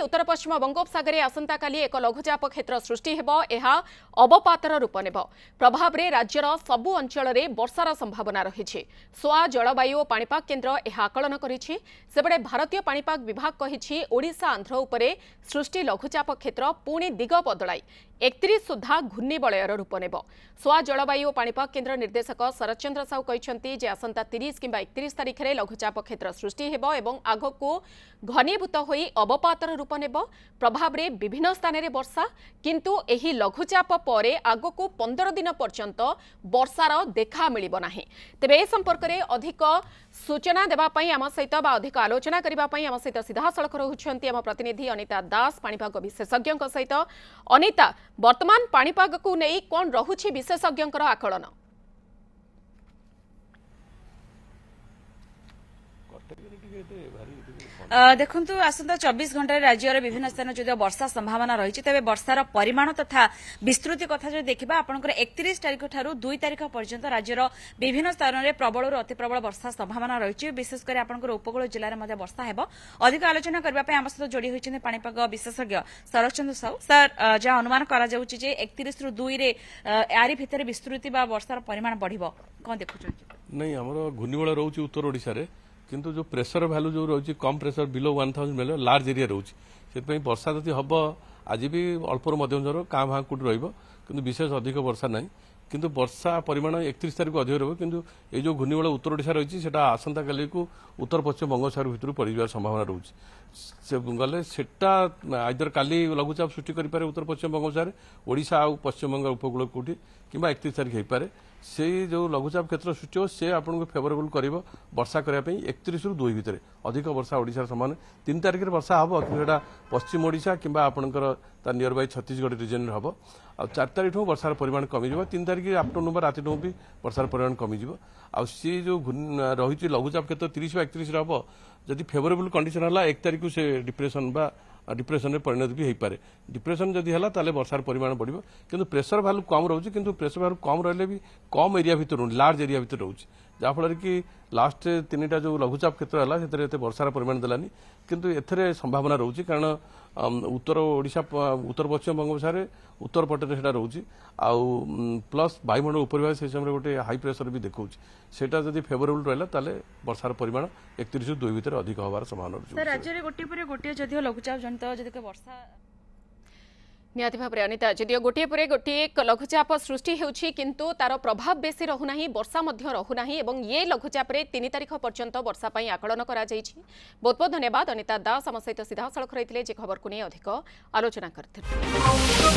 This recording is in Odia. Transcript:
କି ଉତ୍ତର ପଶ୍ଚିମ ବଙ୍ଗୋପସାଗରେ ଆସନ୍ତାକାଲି ଏକ ଲଘୁଚାପ କ୍ଷେତ୍ର ସୃଷ୍ଟି ହେବ ଏହା ଅବପାତର ରୂପ ନେବ ପ୍ରଭାବରେ ରାଜ୍ୟର ସବୁ ଅଞ୍ଚଳରେ ବର୍ଷାର ସମ୍ଭାବନା ରହିଛି ସୋଆ ଜଳବାୟୁ ଓ ପାଣିପାଗ କେନ୍ଦ୍ର ଏହା ଆକଳନ କରିଛି ସେବେଳେ ଭାରତୀୟ ପାଣିପାଗ ବିଭାଗ କହିଛି ଓଡ଼ିଶା ଆନ୍ଧ୍ର ଉପରେ ସୃଷ୍ଟି ଲଘୁଚାପ କ୍ଷେତ୍ର ପୁଣି ଦିଗ ବଦଳାଇ ଏକତିରିଶ ସୁଦ୍ଧା ଘୂର୍ଣ୍ଣିବଳୟର ରୂପ ନେବ ସୋଆ ଜଳବାୟୁ ଓ ପାଣିପାଗ କେନ୍ଦ୍ର ନିର୍ଦ୍ଦେଶକ ଶରତଚନ୍ଦ୍ର ସାହୁ କହିଛନ୍ତି ଯେ ଆସନ୍ତା ତିରିଶ କିମ୍ବା ଏକତିରିଶ ତାରିଖରେ ଲଘୁଚାପ କ୍ଷେତ୍ର ସୃଷ୍ଟି ହେବ ଏବଂ ଆଗକୁ ଘନୀଭୂତ ହୋଇ ଅବପାତର ରୂପ ରୂପ ନେବ ପ୍ରଭାବରେ ବିଭିନ୍ନ ସ୍ଥାନରେ ବର୍ଷା କିନ୍ତୁ ଏହି ଲଘୁଚାପ ପରେ ଆଗକୁ ପନ୍ଦର ଦିନ ପର୍ଯ୍ୟନ୍ତ ବର୍ଷାର ଦେଖା ମିଳିବ ନାହିଁ ତେବେ ଏ ସମ୍ପର୍କରେ ଅଧିକ ସୂଚନା ଦେବା ପାଇଁ ଆମ ସହିତ ବା ଅଧିକ ଆଲୋଚନା କରିବା ପାଇଁ ଆମ ସହିତ ସିଧାସଳଖ ରହୁଛନ୍ତି ଆମ ପ୍ରତିନିଧି ଅନିତା ଦାସ ପାଣିପାଗ ବିଶେଷଜ୍ଞଙ୍କ ସହିତ ଅନିତା ବର୍ତ୍ତମାନ ପାଣିପାଗକୁ ନେଇ କ'ଣ ରହୁଛି ବିଶେଷଜ୍ଞଙ୍କର ଆକଳନ ଦେଖନ୍ତୁ ଆସନ୍ତା ଚବିଶ ଘଣ୍ଟାରେ ରାଜ୍ୟର ବିଭିନ୍ନ ସ୍ଥାନରେ ଯଦିଓ ବର୍ଷା ସମ୍ଭାବନା ରହିଛି ତେବେ ବର୍ଷାର ପରିମାଣ ତଥା ବିସ୍ତୃତି କଥା ଯଦି ଦେଖିବା ଆପଣଙ୍କର ଏକତିରିଶ ତାରିଖ ଠାରୁ ଦୁଇ ତାରିଖ ପର୍ଯ୍ୟନ୍ତ ରାଜ୍ୟର ବିଭିନ୍ନ ସ୍ଥାନରେ ପ୍ରବଳରୁ ଅତି ପ୍ରବଳ ବର୍ଷା ସମ୍ଭାବନା ରହିଛି ବିଶେଷ କରି ଆପଣଙ୍କର ଉପକୂଳ ଜିଲ୍ଲାରେ ମଧ୍ୟ ବର୍ଷା ହେବ ଅଧିକ ଆଲୋଚନା କରିବା ପାଇଁ ଆମ ସହିତ ଯୋଡ଼ି ହୋଇଛନ୍ତି ପାଣିପାଗ ବିଶେଷଜ୍ଞ ଶରତଚନ୍ଦ୍ର ସାହୁ ସାର୍ ଯାହା ଅନୁମାନ କରାଯାଉଛି ଯେ ଏକତିରିଶରୁ ଦୁଇରେ ଆରି ଭିତରେ ବିସ୍ତୃତି ବା ବର୍ଷାର ପରିମାଣ ବଢ଼ିବ କ'ଣ ଦେଖୁଛନ୍ତି ନାଇଁ ଆମର ଘୂର୍ଣ୍ଣିବଳ ରହୁଛି ଉତ୍ତର ଓଡ଼ିଶାରେ কিন্তু ଯେଉଁ ପ୍ରେସର ଭ୍ୟାଲୁ ଯେଉଁ ରହୁଛି କମ୍ ପ୍ରେସର ବିଲୋ ୱାନ୍ ଥାଉଜେଣ୍ଡ ବେଲେ ଲାର୍ଜ ଏରିଆ ରହୁଛି ସେଥିପାଇଁ ବର୍ଷା ଯଦି ହେବ ଆଜି ବି ଅଳ୍ପରୁ ମଧ୍ୟମ ଝର କାଁ ଭାଁ କୋଠି ରହିବ କିନ୍ତୁ ବିଶେଷ ଅଧିକ ବର୍ଷା ନାହିଁ କିନ୍ତୁ ବର୍ଷା ପରିମାଣ ଏକତିରିଶ ତାରିଖ ଅଧିକ ରହିବ କିନ୍ତୁ ଏଇ ଯେଉଁ ଘୂର୍ଣ୍ଣିବଳ ଉତ୍ତର ଓଡ଼ିଶା ରହିଛି ସେଟା ଆସନ୍ତାକାଲିକୁ ଉତ୍ତର ପଶ୍ଚିମ ବଙ୍ଗୋପସାଗର ଭିତରୁ ପଡ଼ିଯିବାର ସମ୍ଭାବନା ରହୁଛି ସେ ଗଲେ ସେଟା ଆଇଦର କାଲି ଲଘୁଚାପ ସୃଷ୍ଟି କରିପାରେ ଉତ୍ତର ପଶ୍ଚିମ ବଙ୍ଗୋପସାଗରରେ ଓଡ଼ିଶା ଆଉ ପଶ୍ଚିମବଙ୍ଗ ଉପକୂଳ କୋଠି କିମ୍ବା ଏକତିରିଶ ତାରିଖ ହୋଇପାରେ ସେଇ ଯେଉଁ ଲଘୁଚାପ କ୍ଷେତ୍ର ସୃଷ୍ଟି ହେବ ସେ ଆପଣଙ୍କୁ ଫେଭରେବୁଲ୍ କରିବ ବର୍ଷା କରିବା ପାଇଁ ଏକତିରିଶରୁ ଦୁଇ ଭିତରେ ଅଧିକ ବର୍ଷା ଓଡ଼ିଶାର ସମାନ ତିନି ତାରିଖରେ ବର୍ଷା ହେବ କିନ୍ତୁ ସେଇଟା ପଶ୍ଚିମ ଓଡ଼ିଶା କିମ୍ବା ଆପଣଙ୍କର ତା ନିୟର ବାଇ ଛତିଶଗଡ଼ ରିଜନରେ ହେବ ଆଉ ଚାରି ତାରିଖଠୁ ବର୍ଷାର ପରିମାଣ କମିଯିବ ତିନି ତାରିଖ ଆଫ୍ଟରନୁନ୍ ବା ରାତିଠୁ ବି ବର୍ଷାର ପରିମାଣ କମିଯିବ ଆଉ ସେ ଯେଉଁ ରହିଛି ଲଘୁଚାପ କ୍ଷେତ୍ର ତିରିଶ ବା ଏକତିରିଶରେ ହେବ ଯଦି ଫେଭରେବୁଲ୍ କଣ୍ଡିସନ୍ ହେଲା ଏକ ତାରିଖକୁ ସେ ଡିପ୍ରେସନ୍ ବା ডিপ্রেসনে পরিণত বি হয়ে পড়ে ডিপ্রেসন যদি হল তাহলে বর্ষার পরিমাণ বড় কিন্তু প্রেসর ভ্যালু কম রয়েছে কিন্তু প্রেসর ভ্যালু কম রহলে বি কম এরিয়া ভিতর লার্জ এরিয়া ভিতর রয়েছে ଯାହାଫଳରେ କି ଲାଷ୍ଟ ତିନିଟା ଯେଉଁ ଲଘୁଚାପ କ୍ଷେତ୍ର ହେଲା ସେଥିରେ ଏତେ ବର୍ଷାର ପରିମାଣ ଦେଲାନି କିନ୍ତୁ ଏଥିରେ ସମ୍ଭାବନା ରହୁଛି କାରଣ ଉତ୍ତର ଓଡ଼ିଶା ଉତ୍ତର ପଶ୍ଚିମ ବଙ୍ଗୋପସାଗରରେ ଉତ୍ତର ପଟରେ ସେଇଟା ରହୁଛି ଆଉ ପ୍ଲସ୍ ବାୟୁମଣ୍ଡଳ ଉପରିଭାଗ ସେ ସମୟରେ ଗୋଟେ ହାଇ ପ୍ରେସର ବି ଦେଖାଉଛି ସେଇଟା ଯଦି ଫେଭରେବୁଲ୍ ରହିଲା ତାହେଲେ ବର୍ଷାର ପରିମାଣ ଏକତିରିଶରୁ ଦୁଇ ଭିତରେ ଅଧିକ ହେବାର ସମ୍ଭାବନା ରହୁଛି ରାଜ୍ୟରେ ଗୋଟିଏ ପରେ ଗୋଟିଏ ଯଦିଓ ଲଘୁଚାପ ଜନିତ ଯଦି ବର୍ଷା ନିହାତି ଭାବରେ ଅନିତା ଯଦିଓ ଗୋଟିଏ ପରେ ଗୋଟିଏ ଲଘୁଚାପ ସୃଷ୍ଟି ହେଉଛି କିନ୍ତୁ ତାର ପ୍ରଭାବ ବେଶୀ ରହୁନାହିଁ ବର୍ଷା ମଧ୍ୟ ରହୁନାହିଁ ଏବଂ ଏ ଲଘୁଚାପରେ ତିନି ତାରିଖ ପର୍ଯ୍ୟନ୍ତ ବର୍ଷା ପାଇଁ ଆକଳନ କରାଯାଇଛି ବହୁତ ବହୁତ ଧନ୍ୟବାଦ ଅନିତା ଦାସ ଆମ ସହିତ ସିଧାସଳଖ ରହିଥିଲେ ଯେ ଖବରକୁ ନେଇ ଅଧିକ ଆଲୋଚନା କରିଥିଲେ